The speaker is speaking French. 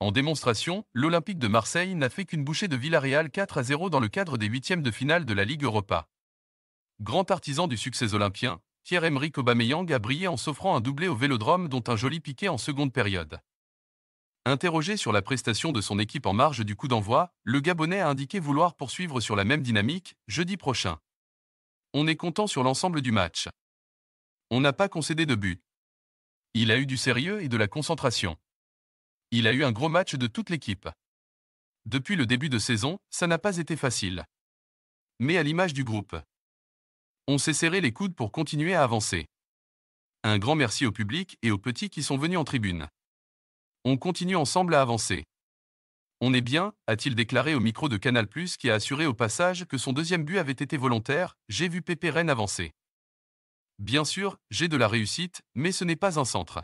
En démonstration, l'Olympique de Marseille n'a fait qu'une bouchée de Villarreal 4 à 0 dans le cadre des huitièmes de finale de la Ligue Europa. Grand artisan du succès olympien, Pierre-Emerick Aubameyang a brillé en s'offrant un doublé au Vélodrome dont un joli piqué en seconde période. Interrogé sur la prestation de son équipe en marge du coup d'envoi, le Gabonais a indiqué vouloir poursuivre sur la même dynamique jeudi prochain. On est content sur l'ensemble du match. On n'a pas concédé de but. Il a eu du sérieux et de la concentration. Il a eu un gros match de toute l'équipe. Depuis le début de saison, ça n'a pas été facile. Mais à l'image du groupe, on s'est serré les coudes pour continuer à avancer. Un grand merci au public et aux petits qui sont venus en tribune. On continue ensemble à avancer. On est bien, a-t-il déclaré au micro de Canal+, qui a assuré au passage que son deuxième but avait été volontaire, j'ai vu Pépé Rennes avancer. Bien sûr, j'ai de la réussite, mais ce n'est pas un centre.